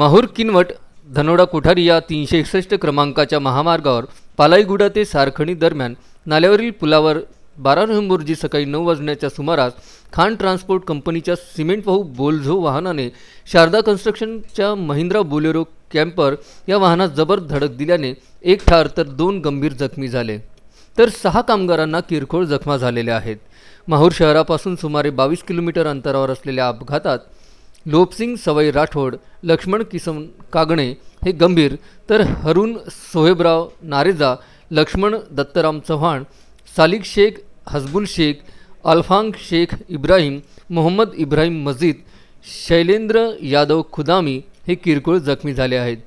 माहूर किनवट धनोडा कोठारी या तीनशे एकसष्ट क्रमांकाच्या महामार्गावर पालाईगुडा ते सारखणी दरम्यान नाल्यावरील पुलावर बारा नोव्हेंबरजी सकाळी नऊ वाजण्याच्या सुमारास खान ट्रान्सपोर्ट कंपनीच्या सिमेंट वाहू बोलझो वाहनाने शारदा कन्स्ट्रक्शनच्या महिंद्रा बोलेरो कॅम्पर या वाहनात जबर धडक दिल्याने एक ठार तर दोन गंभीर जखमी झाले तर सहा कामगारांना किरकोळ जखमा झालेल्या आहेत माहूर शहरापासून सुमारे बावीस किलोमीटर अंतरावर असलेल्या अपघातात लोपसिंग सवाई राठोड लक्ष्मण किसन कागणे हे गंभीर तर हरुण सोहेबराव नारेजा लक्ष्मण दत्तराम चव्हाण सालिक शेख हजबुल शेख अल्फांग शेख इब्राहिम मोहम्मद इब्राहिम मजीद शैलेंद्र यादव खुदामी हे किरकोळ जखमी झाले आहेत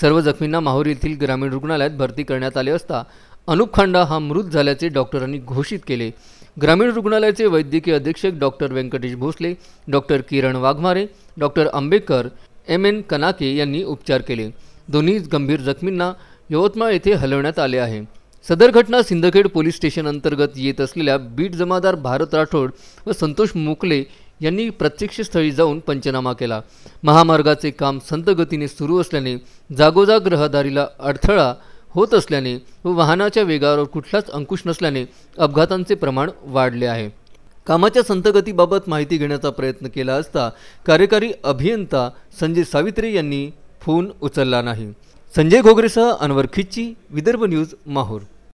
सर्व जखमींना माहूर येथील ग्रामीण रुग्णालयात भरती करण्यात आले असता अनुप खांडा हा मृत झाल्याचे डॉक्टरांनी घोषित केले ग्रामीण रुग्णालयाचे वैद्यकीय अधीक्षक doctor Vyankatesh Bhosale doctor Kiran Waghmare doctor Ambedkar M N Kanake यांनी उपचार केले दोन्ही गंभीर जखमींना यवतमाळ येथे हलवण्यात आले आहे सदर घटना सिंदखेड पोलीस स्टेशन अंतर्गत येत असलेल्या बीट जमादार भारत राठोड व संतोष मोकले यांनी प्रत्यक्षस्थळी जाऊन पंचनामा केला महामार्गाचे काम संत गतीने सुरू असल्याने जागोजाग रहदारीला अडथळा होत असल्याने व वाहनाच्या वेगावर कुठलाच अंकुश नसल्याने अपघातांचे प्रमाण वाढले आहे कामाच्या संतगतीबाबत माहिती घेण्याचा प्रयत्न केला असता कार्यकारी अभियंता संजय सावित्री यांनी फोन उचलला नाही संजय घोगरेसह अनवर खिच्ची विदर्भ न्यूज माहूर